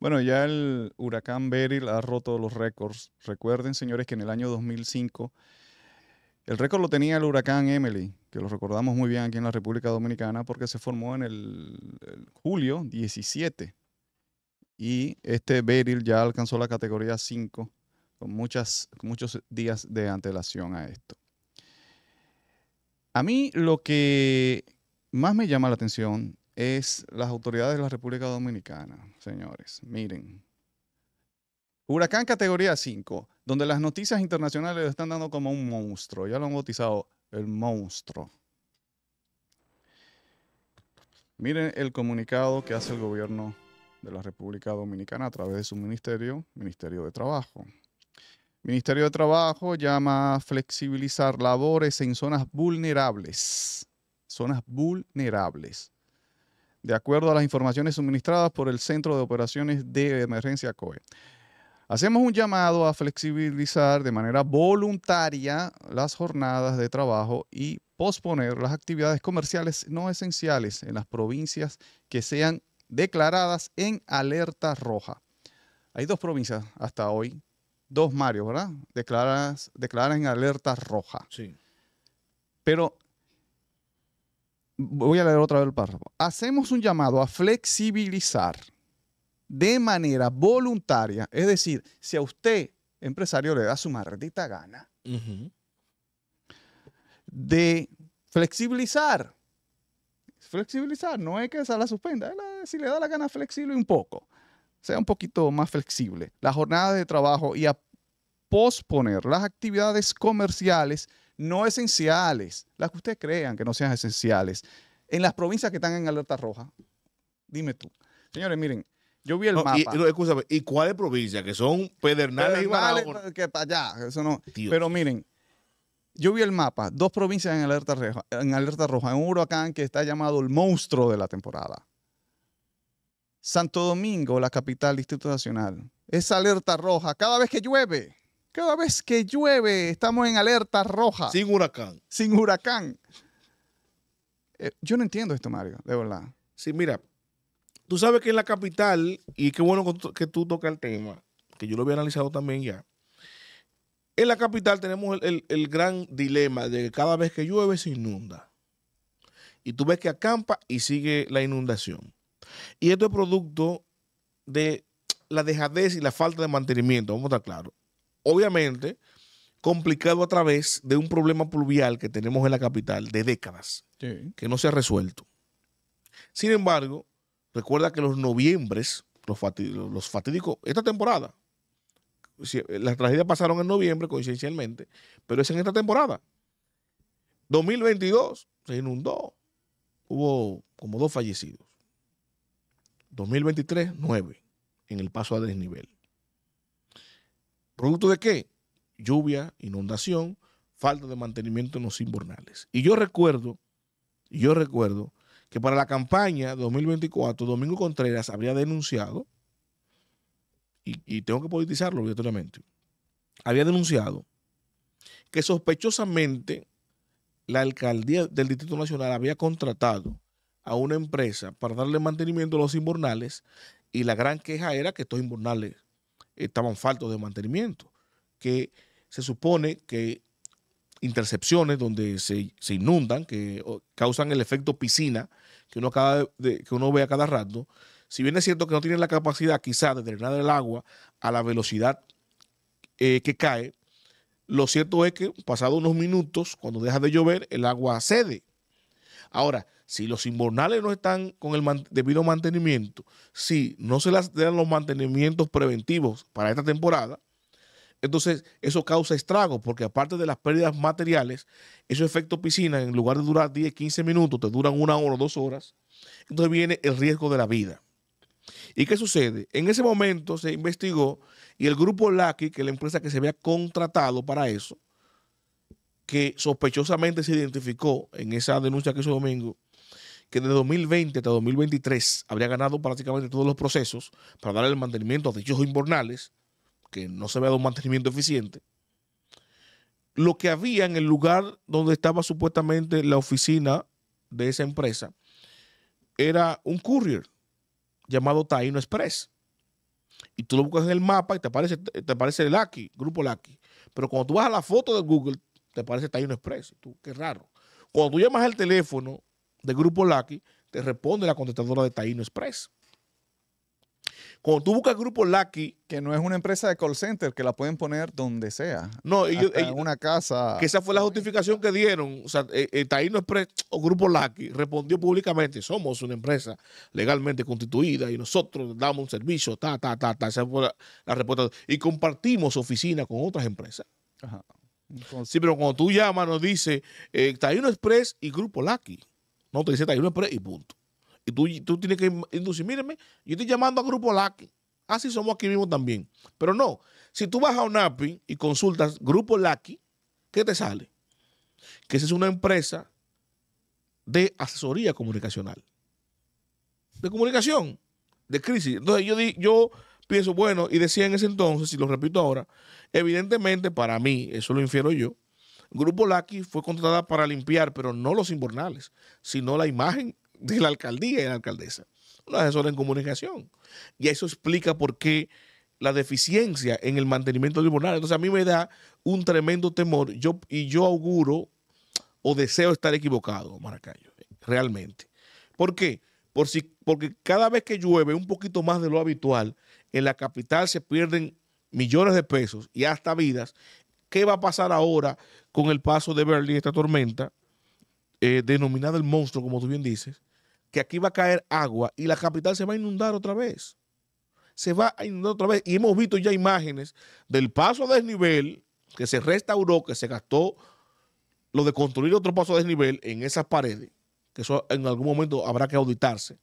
Bueno, ya el huracán Beryl ha roto los récords. Recuerden, señores, que en el año 2005 el récord lo tenía el huracán Emily, que lo recordamos muy bien aquí en la República Dominicana porque se formó en el, julio 17. Y este Beryl ya alcanzó la categoría 5 con muchas, muchos días de antelación a esto. A mí lo que más me llama la atención es las autoridades de la República Dominicana, señores. Miren. Huracán categoría 5, donde las noticias internacionales lo están dando como un monstruo. Ya lo han bautizado el monstruo. Miren el comunicado que hace el gobierno de la República Dominicana a través de su ministerio, Ministerio de Trabajo. Ministerio de Trabajo llama a flexibilizar labores en zonas vulnerables. Zonas vulnerables de acuerdo a las informaciones suministradas por el Centro de Operaciones de Emergencia COE. Hacemos un llamado a flexibilizar de manera voluntaria las jornadas de trabajo y posponer las actividades comerciales no esenciales en las provincias que sean declaradas en alerta roja. Hay dos provincias hasta hoy, dos Mario, ¿verdad? Declaradas, declaran en alerta roja. Sí. Pero voy a leer otra vez el párrafo. Hacemos un llamado a flexibilizar de manera voluntaria, es decir, si a usted, empresario, le da su maldita gana de flexibilizar, flexibilizar, no es que se la suspenda, si le da la gana flexible un poco, sea un poquito más flexible, las jornadas de trabajo y a posponer las actividades comerciales no esenciales, las que ustedes crean que no sean esenciales, en las provincias que están en alerta roja. Dime tú. Señores, miren, yo vi el mapa. Y, cuáles provincias? Que son Pedernales, y Barahona. Que allá, eso no. Pero miren, yo vi el mapa, dos provincias en alerta, roja, en alerta roja, en un huracán que está llamado el monstruo de la temporada. Santo Domingo, la capital, Distrito Nacional. Es alerta roja cada vez que llueve. Cada vez que llueve, estamos en alerta roja. Sin huracán. Sin huracán. Eh, yo no entiendo esto, Mario, de verdad. Sí, mira, tú sabes que en la capital, y qué bueno que tú tocas el tema, que yo lo había analizado también ya. En la capital tenemos el, el gran dilema de que cada vez que llueve se inunda. Y tú ves que acampa y sigue la inundación. Y esto es producto de la dejadez y la falta de mantenimiento, vamos a estar claros obviamente complicado a través de un problema pluvial que tenemos en la capital de décadas, que no se ha resuelto. Sin embargo, recuerda que los noviembres, los, los fatídicos esta temporada, eh, las tragedias pasaron en noviembre, coincidencialmente, pero es en esta temporada. 2022 se inundó, hubo como dos fallecidos. 2023, nueve en el paso a desnivel. ¿Producto de qué? Lluvia, inundación, falta de mantenimiento en los invernales. Y yo recuerdo, yo recuerdo que para la campaña 2024, Domingo Contreras habría denunciado, y, tengo que politizarlo obligatoriamente, había denunciado que sospechosamente la alcaldía del Distrito Nacional había contratado a una empresa para darle mantenimiento a los invernales y la gran queja era que estos invernales estaban faltos de mantenimiento, que se supone que intercepciones donde se, inundan, que causan el efecto piscina que uno, acaba que uno ve a cada rato, si bien es cierto que no tienen la capacidad quizás de drenar el agua a la velocidad eh, que cae, lo cierto es que pasado unos minutos, cuando deja de llover, el agua cede. Ahora, si los invernales no están con el debido mantenimiento, si no se les dan los mantenimientos preventivos para esta temporada, entonces eso causa estragos, porque aparte de las pérdidas materiales, esos efectos piscina, en lugar de durar 10, 15 minutos, te duran una hora o dos horas. Entonces viene el riesgo de la vida. ¿Y qué sucede? En ese momento se investigó y el grupo Lucky, que es la empresa que se había contratado para eso, que sospechosamente se identificó en esa denuncia que hizo Domingo, que de 2020 hasta 2023 habría ganado prácticamente todos los procesos para darle el mantenimiento a dichos inbornales, que no se había un mantenimiento eficiente, lo que había en el lugar donde estaba supuestamente la oficina de esa empresa era un courier llamado Taino Express. Y tú lo buscas en el mapa y te aparece, te el Lucky, Grupo Lucky. Pero cuando tú vas a la foto de Google, te aparece Taino Express. Tú, qué raro. Cuando tú llamas al teléfono de Grupo Lucky, te responde la contestadora de Taino Express. Cuando tú buscas Grupo Lucky. Que no es una empresa de call center, que la pueden poner donde sea. No, ellos. En una casa. Que esa fue la justificación que dieron. O sea, eh, eh, Taino Express o Grupo Lucky respondió públicamente: somos una empresa legalmente constituida y nosotros damos un servicio, ta, ta, ta, ta. Esa fue la, respuesta. Y compartimos oficina con otras empresas. sí, pero cuando tú llamas, nos dice eh, Taino Express y Grupo Lucky. No, te dice una empresa y punto. Y tú, tienes que inducir, mírenme, yo estoy llamando a Grupo Ah, Así somos aquí mismo también. Pero no, si tú vas a UNAPI y consultas Grupo Lucky, ¿qué te sale? Que esa es una empresa de asesoría comunicacional. De comunicación, de crisis. Entonces yo, yo pienso, bueno, y decía en ese entonces, y lo repito ahora, evidentemente para mí, eso lo infiero yo, Grupo Laki fue contratada para limpiar, pero no los inbornales, sino la imagen de la alcaldía y la alcaldesa, una asesora en comunicación. Y eso explica por qué la deficiencia en el mantenimiento del tribunal. Entonces a mí me da un tremendo temor yo, y yo auguro o deseo estar equivocado, Maracayo, realmente. ¿Por qué? Por porque cada vez que llueve un poquito más de lo habitual, en la capital se pierden millones de pesos y hasta vidas qué va a pasar ahora con el paso de Berlín, esta tormenta, eh, denominada el monstruo, como tú bien dices, que aquí va a caer agua y la capital se va a inundar otra vez. Se va a inundar otra vez. Y hemos visto ya imágenes del paso a desnivel que se restauró, que se gastó lo de construir otro paso a desnivel en esas paredes, que eso en algún momento habrá que auditarse,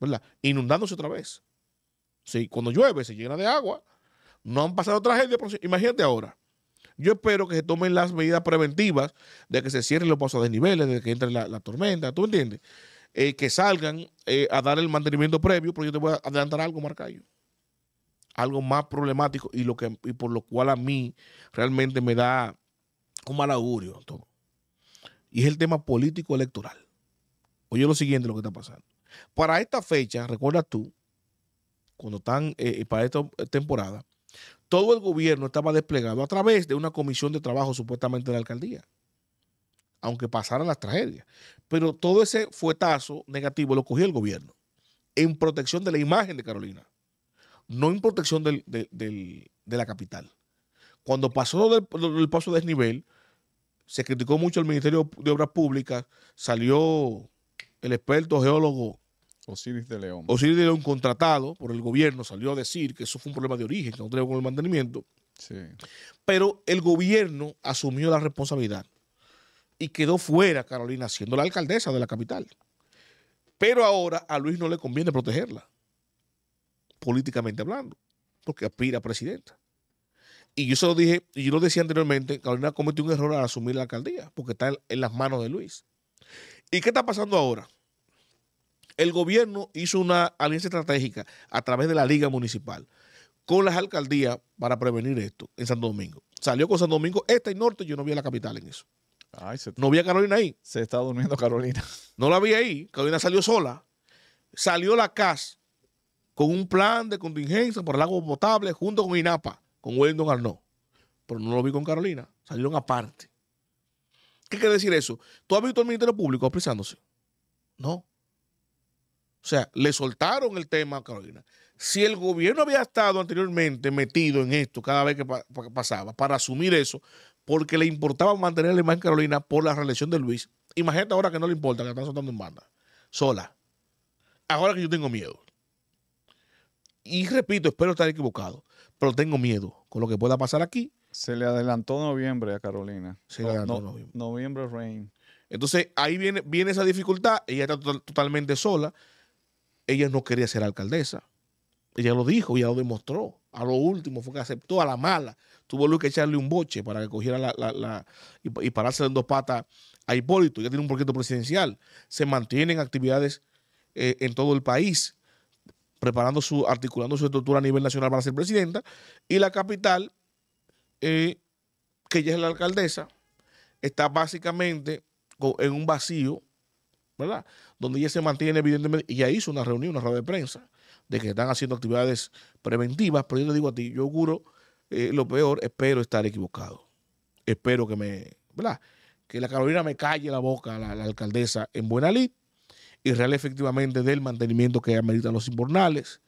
¿verdad? Inundándose otra vez. Sí, cuando llueve se llena de agua. No han pasado tragedias, imagínate ahora. Yo espero que se tomen las medidas preventivas de que se cierren los pasos de niveles, de que entre la, tormenta, ¿tú entiendes? Eh, que salgan eh, a dar el mantenimiento previo, pero yo te voy a adelantar algo, Marcayo. Algo más problemático y, lo que, por lo cual a mí realmente me da un mal augurio. Y es el tema político electoral. Oye lo siguiente, lo que está pasando. Para esta fecha, recuerda tú, cuando están, eh, para esta temporada, todo el gobierno estaba desplegado a través de una comisión de trabajo supuestamente de la alcaldía, aunque pasaran las tragedias. Pero todo ese fuetazo negativo lo cogió el gobierno en protección de la imagen de Carolina, no en protección de la capital. Cuando pasó el paso de desnivel, se criticó mucho el Ministerio de Obras Públicas, salió el experto geólogo Osiris de León. Osiris de León, contratado por el gobierno, salió a decir que eso fue un problema de origen, que no tenía con el mantenimiento. Sí. Pero el gobierno asumió la responsabilidad y quedó fuera Carolina, siendo la alcaldesa de la capital. Pero ahora a Luis no le conviene protegerla, políticamente hablando, porque aspira a presidenta. Y yo se lo dije, y yo lo decía anteriormente, Carolina cometió un error al asumir la alcaldía, porque está en las manos de Luis. ¿Y qué está pasando ahora? El gobierno hizo una alianza estratégica a través de la Liga Municipal con las alcaldías para prevenir esto en Santo Domingo. Salió con Santo Domingo este y norte, yo no vi a la capital en eso. no vi a Carolina ahí. Se está durmiendo Carolina. No la vi ahí. Carolina salió sola. Salió la CAS con un plan de contingencia por el agua potable junto con INAPA, con Wellington Arnaud. Pero no lo vi con Carolina. Salieron aparte. ¿Qué quiere decir eso? ¿Tú has visto al Ministerio Público apresándose? No. O sea, le soltaron el tema a Carolina. Si el gobierno había estado anteriormente metido en esto cada vez que pasaba para asumir eso, porque le importaba mantener la imagen Carolina por la reelección de Luis, imagínate ahora que no le importa, que la están soltando en banda, sola. Ahora que yo tengo miedo. Y repito, espero estar equivocado, pero tengo miedo con lo que pueda pasar aquí. Se le adelantó noviembre a Carolina. Se le adelantó noviembre. Rain. Entonces ahí viene, viene esa dificultad, ella está totalmente sola ella no quería ser alcaldesa. Ella lo dijo, ella lo demostró. A lo último fue que aceptó a la mala. Tuvo Luis que echarle un boche para que cogiera la, y, pararse en dos patas a Hipólito. Ya tiene un proyecto presidencial. Se mantienen actividades eh, en todo el país, preparando su, articulando su estructura a nivel nacional para ser presidenta. Y la capital, eh, que ella es la alcaldesa, está básicamente en un vacío, ¿verdad? donde ella se mantiene, evidentemente, y ya hizo una reunión, una rueda de prensa, de que están haciendo actividades preventivas, pero yo le digo a ti, yo juro, eh, lo peor, espero estar equivocado. Espero que me, ¿verdad? Que la Carolina me calle la boca, a la alcaldesa en Buena y real efectivamente del mantenimiento que ameritan los inbornales,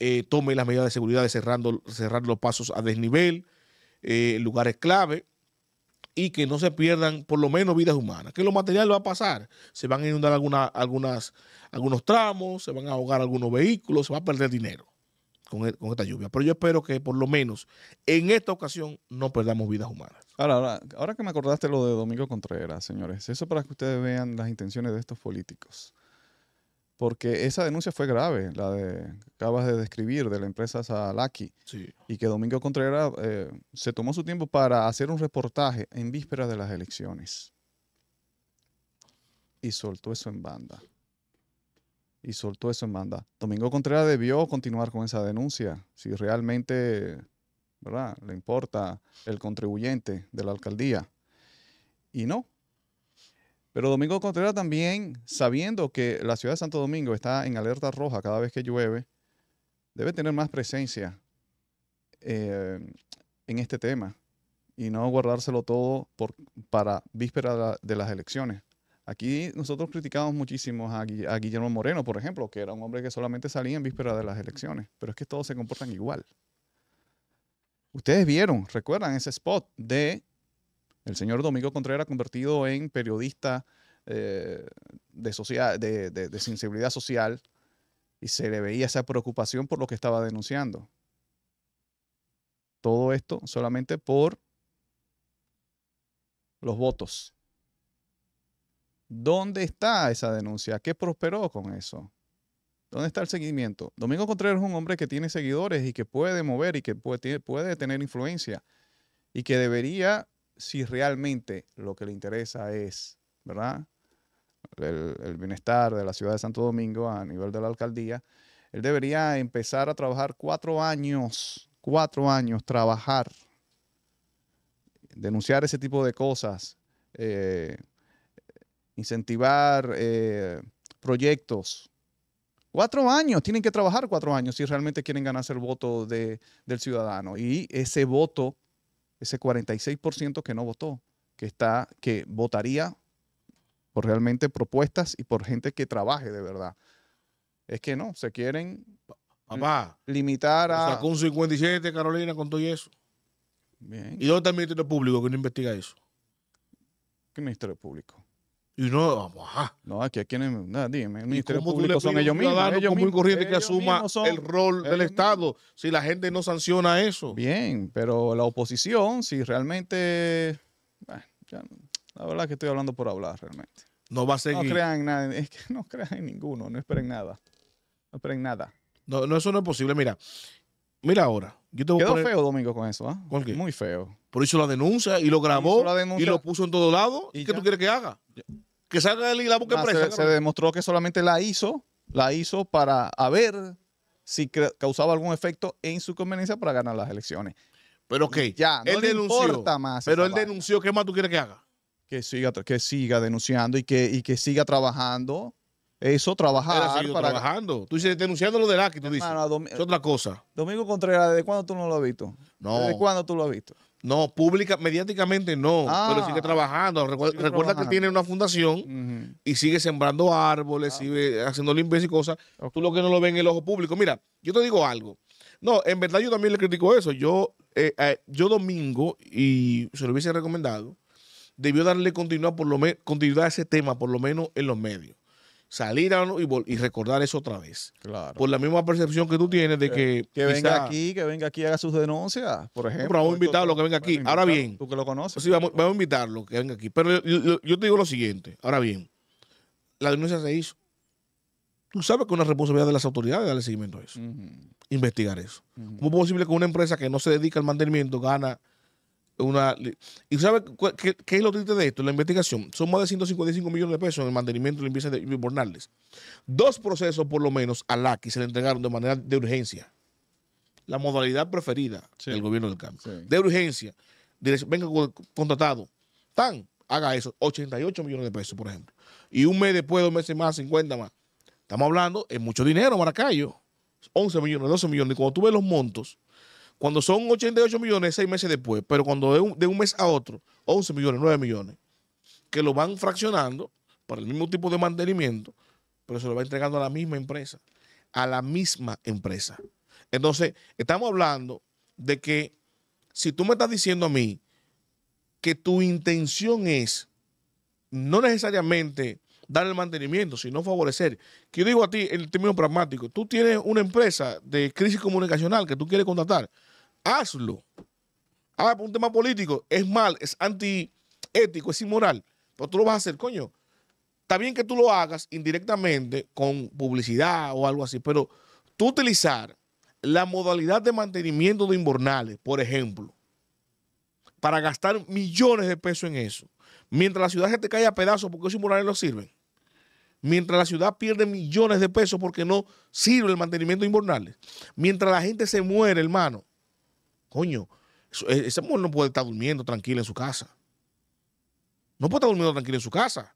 eh, tome las medidas de seguridad de cerrando, cerrar los pasos a desnivel, eh, lugares clave, y que no se pierdan por lo menos vidas humanas. Que lo material va a pasar. Se van a inundar algunas, algunos tramos, se van a ahogar algunos vehículos, se va a perder dinero e, con, esta lluvia. Pero yo espero que por lo menos en esta ocasión no perdamos vidas humanas. ahora, ahora que me acordaste lo de Domingo Contreras, señores, eso para que ustedes vean las intenciones de estos políticos porque esa denuncia fue grave, la de acabas de describir, de la empresa Salaki, y que Domingo Contreras eh, se tomó su tiempo para hacer un reportaje en vísperas de las elecciones. Y soltó eso en banda. Y soltó eso en banda. Domingo Contreras debió continuar con esa denuncia, si realmente le importa el contribuyente de la alcaldía. Y no, pero Domingo Contreras también, sabiendo que la ciudad de Santo Domingo está en alerta roja cada vez que llueve, debe tener más presencia eh, en este tema y no guardárselo todo para víspera de las elecciones. Aquí nosotros criticamos muchísimo a, a, Guillermo Moreno, por ejemplo, que era un hombre que solamente salía en víspera de las elecciones, pero es que todos se comportan igual. Ustedes vieron, recuerdan ese spot de el señor Domingo Contreras, convertido en periodista eh, de, de, sensibilidad social, y se le veía esa preocupación por lo que estaba denunciando. Todo esto solamente por los votos. ¿Dónde está esa denuncia? ¿Qué prosperó con eso? ¿Dónde está el seguimiento? Domingo Contreras es un hombre que tiene seguidores y que puede mover y que puede tener influencia y que debería si realmente lo que le interesa es, ¿verdad? El, bienestar de la ciudad de Santo Domingo a nivel de la alcaldía, él debería empezar a trabajar cuatro años, cuatro años, trabajar, denunciar ese tipo de cosas, eh, incentivar eh, proyectos. Cuatro años, tienen que trabajar cuatro años si realmente quieren ganarse el voto del ciudadano. Y ese voto ese 46% que no votó, que, está, que votaría por realmente propuestas y por gente que trabaje de verdad. Es que no, se quieren limitar a... Sacó un 57 Carolina con todo y eso. Bien. ¿Y dónde está el Ministerio Público que no investiga eso? ¿Qué Ministerio Público? Y no vamos, No, aquí a quienes, dime, el Ministerio son ellos mismos. Ellos muy corriente que asuma el rol del Estado, si la gente no sanciona eso. Bien, pero la oposición, si realmente, la verdad que estoy hablando por hablar realmente. No va a seguir. No crean nada, es que no crean en ninguno, no esperen nada. No esperen nada. No, eso no es posible, mira. Mira ahora, yo te Quedó feo Domingo con eso, ¿ah? Muy feo. Por eso la denuncia y lo grabó y lo puso en todos lados ¿Y ¿Qué tú quieres que haga? que salga la ah, Se, demostró que solamente la hizo, la hizo para a ver si causaba algún efecto en su conveniencia para ganar las elecciones. Pero ok, ya, no él importa más. Pero él denunció, ¿qué más tú quieres que haga? Que siga, que siga denunciando y que, y que siga trabajando. Eso, trabajar. trabajando. Tú dices, denunciando lo la que tú dices. Es otra cosa. Domingo Contreras, ¿desde cuándo tú no lo has visto? No. ¿Desde cuándo tú lo has visto? No, pública, mediáticamente no, pero sigue ah. trabajando. Recuerda, que tiene una fundación y sigue sembrando árboles, ah. sigue haciendo limpieza y cosas. Tú lo que no lo ves en el ojo público. Mira, yo te digo algo. No, en verdad yo también le critico eso. Yo, eh, eh, yo domingo, y se lo hubiese recomendado, debió darle continuidad, por lo continuidad a ese tema, por lo menos en los medios salir a, y, y, recordar eso otra vez. Por la misma percepción que tú tienes de que. Que, venga aquí, que venga aquí y haga sus denuncias, por ejemplo. pero vamos a invitarlo que venga aquí. Ahora bien. Tú que lo conoces. Sí, vamos, vamos, a invitarlo que venga aquí. Pero yo, te digo lo siguiente. Ahora bien, la denuncia se hizo. Tú sabes que una responsabilidad de las autoridades darle seguimiento a eso. Investigar eso. ¿Cómo es posible que una empresa que no se dedica al mantenimiento gana una... ¿Y ¿sabe qué, es lo triste de esto? La investigación. Son más de 155 millones de pesos en el mantenimiento y limpieza de Bornales. Dos procesos, por lo menos, a la que se le entregaron de manera de urgencia. La modalidad preferida del gobierno del cambio. De urgencia. Venga contratado. Tan, haga eso. 88 millones de pesos, por ejemplo. Y un mes después, dos meses más, 50 más. Estamos hablando, es mucho dinero, Maracayo. 11 millones, 12 millones. Y cuando tú ves los montos, cuando son 88 millones, seis meses después, pero cuando de un, mes a otro, 11 millones, 9 millones, que lo van fraccionando para el mismo tipo de mantenimiento, pero se lo va entregando a la misma empresa, a la misma empresa. Entonces, estamos hablando de que si tú me estás diciendo a mí que tu intención es no necesariamente dar el mantenimiento, sino favorecer. Que yo digo a ti en término pragmático, tú tienes una empresa de crisis comunicacional que tú quieres contratar hazlo. Ah, por un tema político, es mal, es antiético, es inmoral, pero tú lo vas a hacer, coño. Está bien que tú lo hagas indirectamente con publicidad o algo así, pero tú utilizar la modalidad de mantenimiento de inbornales, por ejemplo, para gastar millones de pesos en eso, mientras la ciudad se te cae a pedazos porque esos inbornales no sirven, mientras la ciudad pierde millones de pesos porque no sirve el mantenimiento de inbornales, mientras la gente se muere, hermano, Coño, e, ese mujer no puede estar durmiendo tranquilo en su casa. No puede estar durmiendo tranquilo en su casa.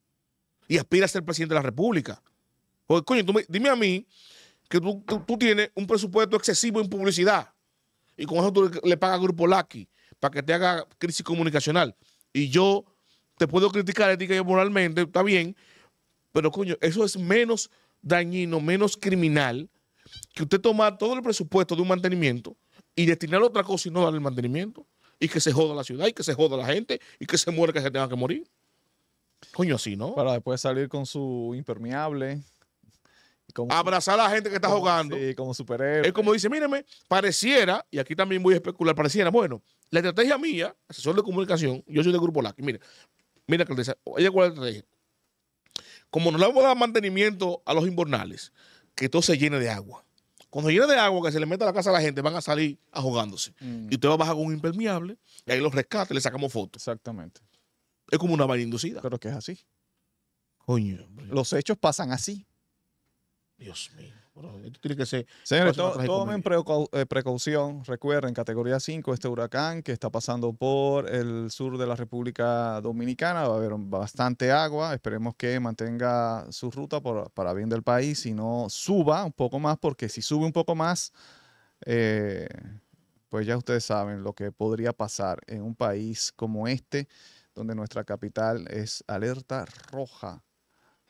Y aspira a ser presidente de la República. coño, dime a mí que tú, tienes un presupuesto excesivo en publicidad. Y con eso tú le, pagas a Grupo Laki para que te haga crisis comunicacional. Y yo te puedo criticar ética y moralmente, está bien. Pero, coño, eso es menos dañino, menos criminal que usted tomar todo el presupuesto de un mantenimiento y destinar otra cosa y no darle mantenimiento. Y que se joda la ciudad, y que se joda la gente, y que se muera que se tenga que morir. Coño, así, ¿no? Para después salir con su impermeable. Abrazar a la gente que está jugando. Sí, como superhéroe. Es como dice, míreme, pareciera, y aquí también muy a especular, pareciera, bueno, la estrategia mía, asesor de comunicación, yo soy de Grupo LAC, mira, mira, ella cuál es la estrategia. Como no le vamos a dar mantenimiento a los invernales, que todo se llene de agua. Cuando llene de agua que se le meta a la casa a la gente, van a salir ahogándose. Mm. Y usted va a bajar con un impermeable y ahí los rescate, le sacamos fotos. Exactamente. Es como una vaina inducida. Pero que es así. Coño. Hombre. Los hechos pasan así. Dios mío que Señores, tomen eh, precaución. Recuerden, categoría 5, este huracán que está pasando por el sur de la República Dominicana. Va a haber bastante agua. Esperemos que mantenga su ruta para bien del país Si no suba un poco más, porque si sube un poco más, eh, pues ya ustedes saben lo que podría pasar en un país como este, donde nuestra capital es alerta roja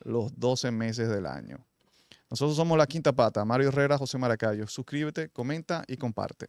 los 12 meses del año. Nosotros somos La Quinta Pata, Mario Herrera, José Maracayo. Suscríbete, comenta y comparte.